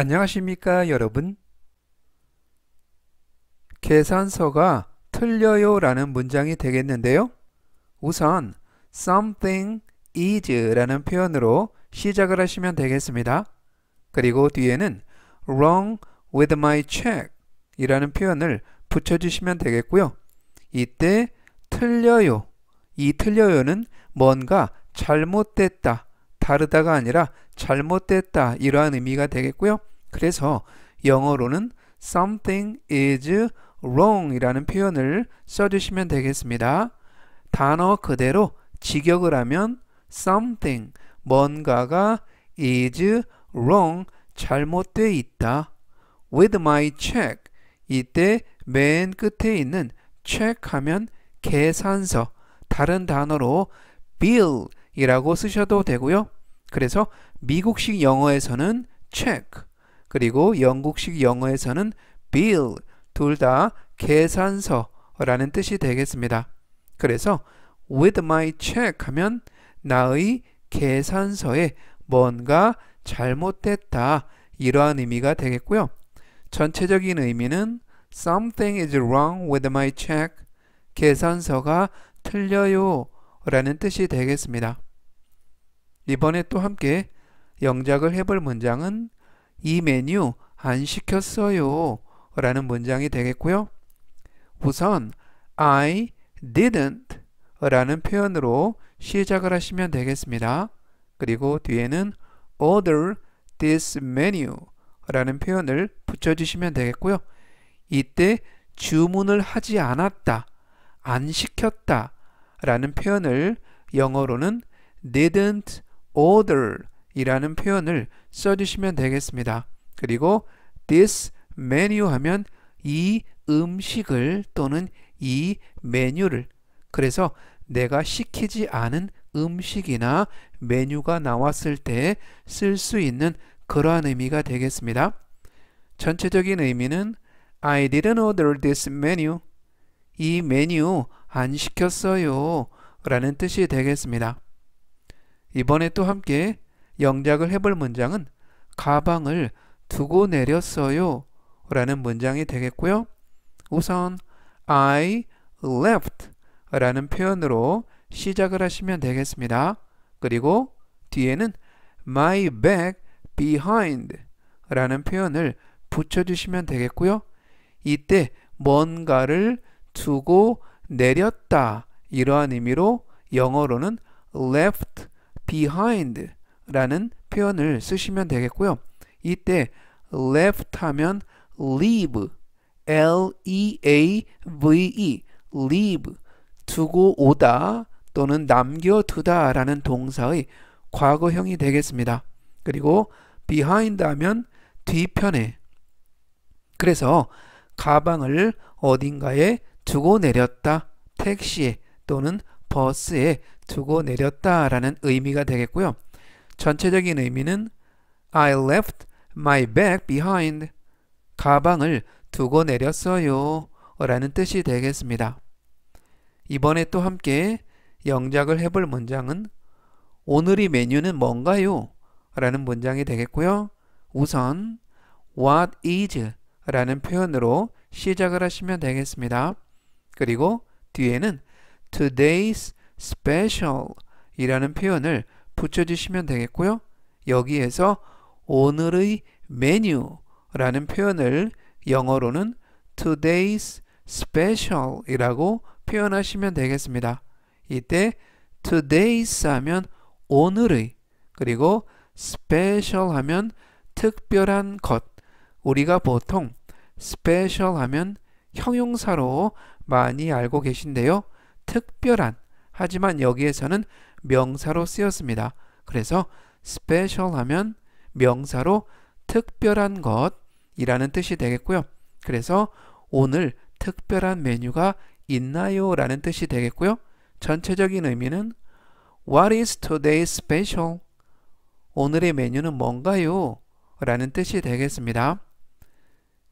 안녕하십니까 여러분? 계산서가 틀려요 라는 문장이 되겠는데요. 우선 something is 라는 표현으로 시작을 하시면 되겠습니다. 그리고 뒤에는 wrong with my check 이라는 표현을 붙여주시면 되겠고요. 이때 틀려요. 이 틀려요는 뭔가 잘못됐다, 다르다가 아니라 잘못됐다 이러한 의미가 되겠고요. 그래서 영어로는 something is wrong 이라는 표현을 써주시면 되겠습니다. 단어 그대로 직역을 하면 something 뭔가가 is wrong 잘못되어 있다. with my check 이때 맨 끝에 있는 check 하면 계산서 다른 단어로 bill 이라고 쓰셔도 되고요. 그래서 미국식 영어에서는 check 그리고 영국식 영어에서는 bill 둘 다 계산서라는 뜻이 되겠습니다. 그래서 with my check 하면 나의 계산서에 뭔가 잘못됐다 이러한 의미가 되겠고요. 전체적인 의미는 something is wrong with my check 계산서가 틀려요 라는 뜻이 되겠습니다. 이번에 또 함께 영작을 해볼 문장은 이 메뉴 안 시켰어요 라는 문장이 되겠고요. 우선 I didn't 라는 표현으로 시작을 하시면 되겠습니다. 그리고 뒤에는 order this menu 라는 표현을 붙여주시면 되겠고요. 이때 주문을 하지 않았다, 안 시켰다 라는 표현을 영어로는 didn't order이라는 표현을 써주시면 되겠습니다. 그리고 this menu 하면 이 음식을 또는 이 메뉴를 그래서 내가 시키지 않은 음식이나 메뉴가 나왔을 때 쓸 수 있는 그러한 의미가 되겠습니다. 전체적인 의미는 I didn't order this menu. 이 메뉴 안 시켰어요. 라는 뜻이 되겠습니다. 이번에 또 함께 영작을 해볼 문장은 가방을 두고 내렸어요 라는 문장이 되겠고요. 우선 I left 라는 표현으로 시작을 하시면 되겠습니다. 그리고 뒤에는 my bag behind 라는 표현을 붙여주시면 되겠고요. 이때 뭔가를 두고 내렸다 이러한 의미로 영어로는 left behind 라는 표현을 쓰시면 되겠고요. 이때 left 하면 leave, L-E-A-V-E, e, leave, 두고 오다 또는 남겨두다 라는 동사의 과거형이 되겠습니다. 그리고 behind 하면 뒤편에 그래서 가방을 어딘가에 두고 내렸다 택시에 또는 버스에 두고 내렸다라는 의미가 되겠고요. 전체적인 의미는 I left my bag behind. 가방을 두고 내렸어요. 라는 뜻이 되겠습니다. 이번에 또 함께 영작을 해볼 문장은 오늘의 메뉴는 뭔가요? 라는 문장이 되겠고요. 우선 what is 라는 표현으로 시작을 하시면 되겠습니다. 그리고 뒤에는 today's special 이라는 표현을 붙여주시면 되겠고요. 여기에서 오늘의 메뉴라는 표현을 영어로는 today's special 이라고 표현하시면 되겠습니다. 이때 today's 하면 오늘의 그리고 special 하면 특별한 것 우리가 보통 special 하면 형용사로 많이 알고 계신데요. 특별한 하지만 여기에서는 명사로 쓰였습니다. 그래서 special 하면 명사로 특별한 것이라는 뜻이 되겠고요. 그래서 오늘 특별한 메뉴가 있나요? 라는 뜻이 되겠고요. 전체적인 의미는 What is today's special? 오늘의 메뉴는 뭔가요? 라는 뜻이 되겠습니다.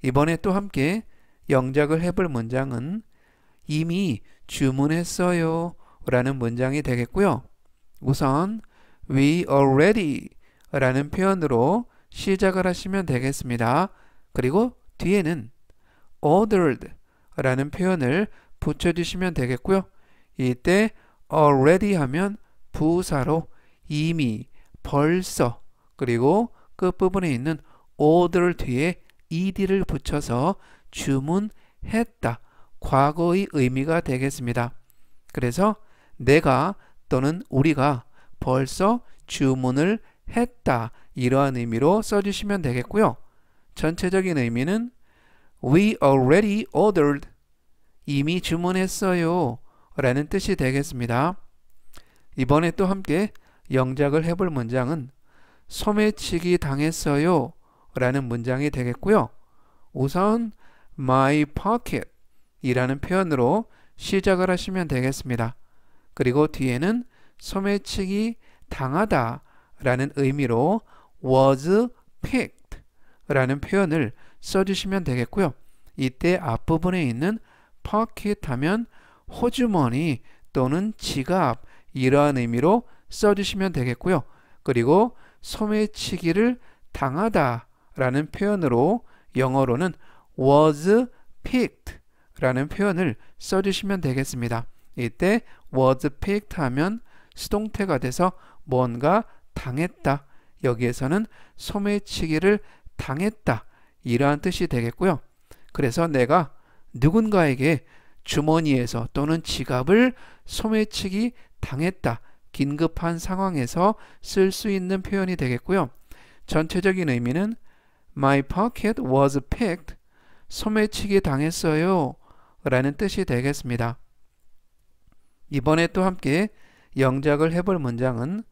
이번에 또 함께 영작을 해볼 문장은 이미 주문했어요. 라는 문장이 되겠고요. 우선 we already 라는 표현으로 시작을 하시면 되겠습니다. 그리고 뒤에는 ordered 라는 표현을 붙여주시면 되겠고요. 이때 already 하면 부사로 이미, 벌써, 그리고 끝부분에 있는 order 뒤에 ed를 붙여서 주문했다, 과거의 의미가 되겠습니다. 그래서 내가 또는 우리가 벌써 주문을 했다. 이러한 의미로 써주시면 되겠고요. 전체적인 의미는 We already ordered. 이미 주문했어요. 라는 뜻이 되겠습니다. 이번에 또 함께 영작을 해볼 문장은 소매치기 당했어요. 라는 문장이 되겠고요. 우선 my pocket 이라는 표현으로 시작을 하시면 되겠습니다. 그리고 뒤에는 소매치기 당하다 라는 의미로 was picked 라는 표현을 써주시면 되겠고요. 이때 앞부분에 있는 pocket 하면 호주머니 또는 지갑 이러한 의미로 써주시면 되겠고요. 그리고 소매치기를 당하다 라는 표현으로 영어로는 was picked 라는 표현을 써주시면 되겠습니다. 이때 was picked 하면 수동태가 돼서 뭔가 당했다. 여기에서는 소매치기를 당했다. 이러한 뜻이 되겠고요. 그래서 내가 누군가에게 주머니에서 또는 지갑을 소매치기 당했다. 긴급한 상황에서 쓸 수 있는 표현이 되겠고요. 전체적인 의미는 My pocket was picked. 소매치기 당했어요. 라는 뜻이 되겠습니다. 이번에 또 함께 영작을 해볼 문장은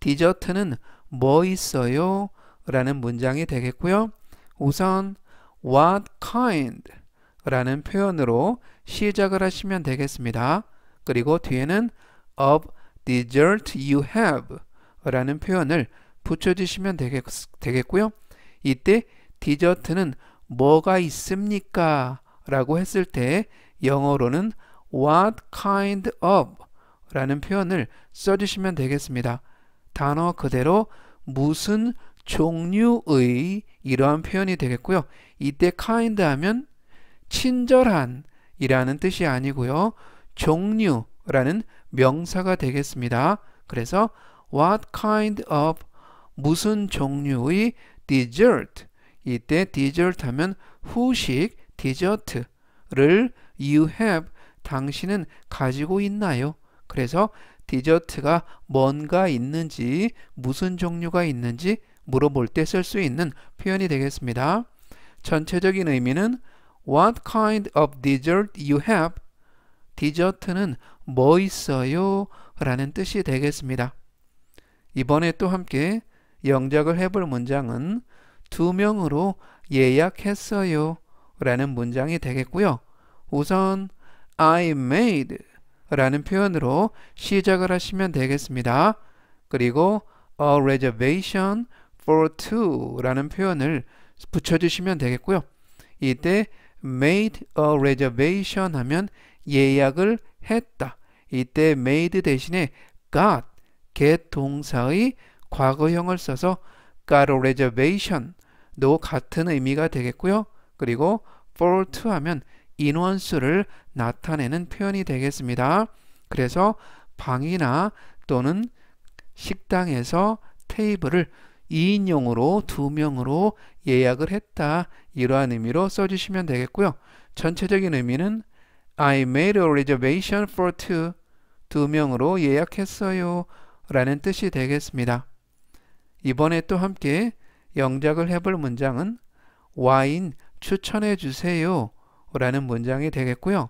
디저트는 뭐 있어요? 라는 문장이 되겠고요. 우선 what kind 라는 표현으로 시작을 하시면 되겠습니다. 그리고 뒤에는 of dessert you have 라는 표현을 붙여주시면 되겠, 되겠고요. 이때 디저트는 뭐가 있습니까? 라고 했을 때 영어로는 what kind of 라는 표현을 써주시면 되겠습니다. 단어 그대로 무슨 종류의 이러한 표현이 되겠고요. 이때 kind 하면 친절한 이라는 뜻이 아니고요. 종류라는 명사가 되겠습니다. 그래서 what kind of 무슨 종류의 dessert 이때 dessert 하면 후식 디저트를 you have 당신은 가지고 있나요? 그래서 디저트가 뭔가 있는지 무슨 종류가 있는지 물어볼 때 쓸 수 있는 표현이 되겠습니다. 전체적인 의미는 What kind of dessert you have? 디저트는 뭐 있어요? 라는 뜻이 되겠습니다. 이번에 또 함께 영작을 해볼 문장은 두 명으로 예약했어요. 라는 문장이 되겠고요. 우선 I made 라는 표현으로 시작을 하시면 되겠습니다. 그리고 a reservation for two 라는 표현을 붙여주시면 되겠고요. 이때 made a reservation 하면 예약을 했다. 이때 made 대신에 got, get 동사의 과거형을 써서 got a reservation도 같은 의미가 되겠고요. 그리고 for two 하면 인원수를 나타내는 표현이 되겠습니다. 그래서 방이나 또는 식당에서 테이블을 2인용으로 2명으로 예약을 했다 이러한 의미로 써주시면 되겠고요. 전체적인 의미는 I made a reservation for two 2명으로 예약했어요 라는 뜻이 되겠습니다. 이번에 또 함께 영작을 해볼 문장은 와인 추천해 주세요 라는 문장이 되겠고요.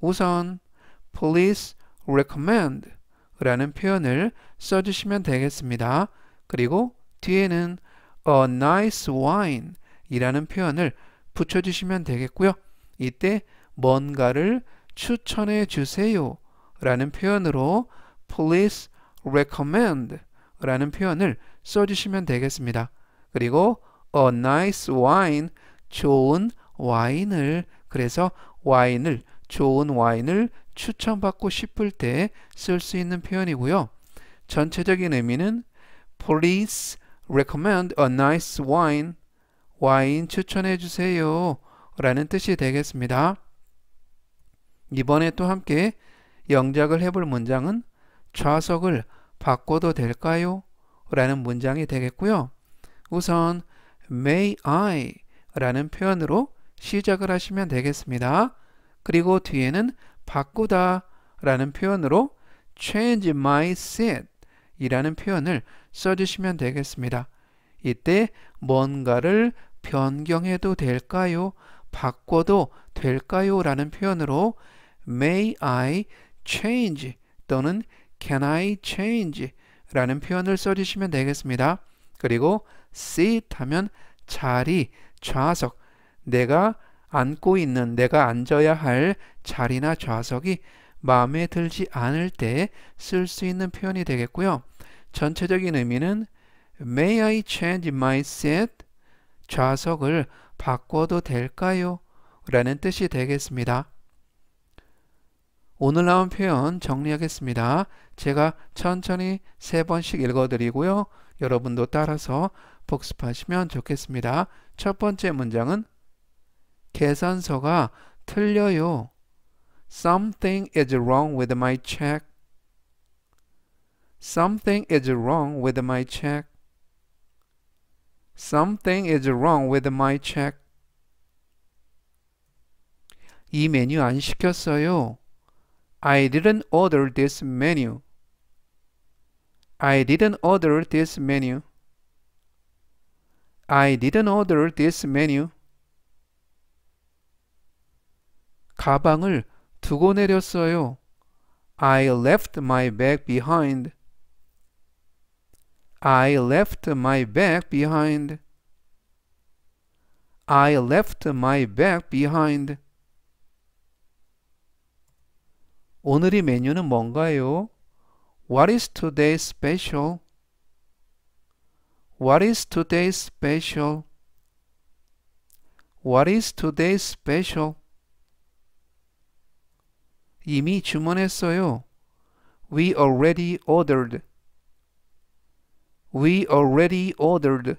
우선 p l e a s e recommend 라는 표현을 써주시면 되겠습니다. 그리고 뒤에는 a nice wine 이라는 표현을 붙여주시면 되겠고요. 이때 뭔가를 추천해 주세요 라는 표현으로 please recommend 라는 표현을 써주시면 되겠습니다. 그리고 a nice wine 좋은 와인을 그래서 와인을 좋은 와인을 추천받고 싶을 때 쓸 수 있는 표현이고요. 전체적인 의미는 Please recommend a nice wine. 와인 추천해 주세요. 라는 뜻이 되겠습니다. 이번에 또 함께 영작을 해볼 문장은 좌석을 바꿔도 될까요? 라는 문장이 되겠고요. 우선 may I 라는 표현으로 시작을 하시면 되겠습니다. 그리고 뒤에는 바꾸다 라는 표현으로 change mindset 이라는 표현을 써주시면 되겠습니다. 이때 뭔가를 변경해도 될까요? 바꿔도 될까요? 라는 표현으로 may I change 또는 can I change 라는 표현을 써주시면 되겠습니다. 그리고 s e t 하면 자리, 좌석 내가 앉고 있는 내가 앉아야 할 자리나 좌석이 마음에 들지 않을 때 쓸 수 있는 표현이 되겠고요. 전체적인 의미는 May I change my seat? 좌석을 바꿔도 될까요? 라는 뜻이 되겠습니다. 오늘 나온 표현 정리하겠습니다. 제가 천천히 세 번씩 읽어드리고요. 여러분도 따라서 복습하시면 좋겠습니다. 첫 번째 문장은 계산서가 틀려요. Something is wrong with my check. Something is wrong with my check. Something is wrong with my check. 이 메뉴 안 시켰어요. I didn't order this menu. I didn't order this menu. I didn't order this menu. 가방을 두고 내렸어요. I left my bag behind. I left my bag behind. I left my bag behind. 오늘의 메뉴는 뭔가요? What is today's special? What is today's special? What is today's special? 이미 주문했어요. We already ordered. We already ordered.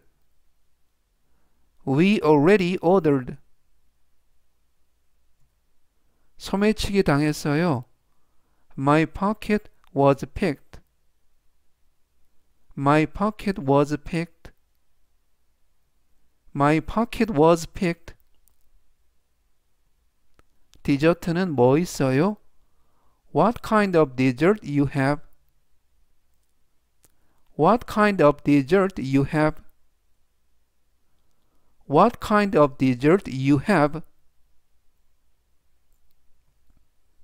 We already ordered. 소매치기 당했어요. My pocket was picked. My pocket was picked. My pocket was picked. 디저트는 뭐 있어요? What kind of dessert you have? What kind of dessert you have? What kind of dessert you have?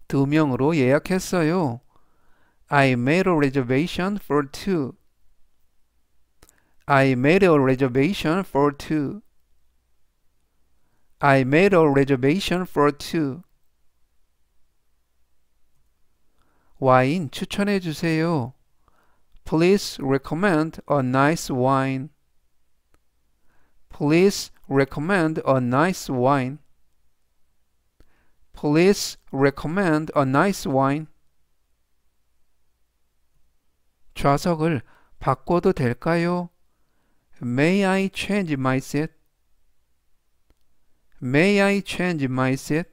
두 명으로 예약했어요. I made a reservation for two. I made a reservation for two. I made a reservation for two. 와인 추천해 주세요. Please recommend a nice wine. Please recommend a nice wine. Please recommend a nice wine. 좌석을 바꿔도 될까요? May I change my seat? May I change my seat?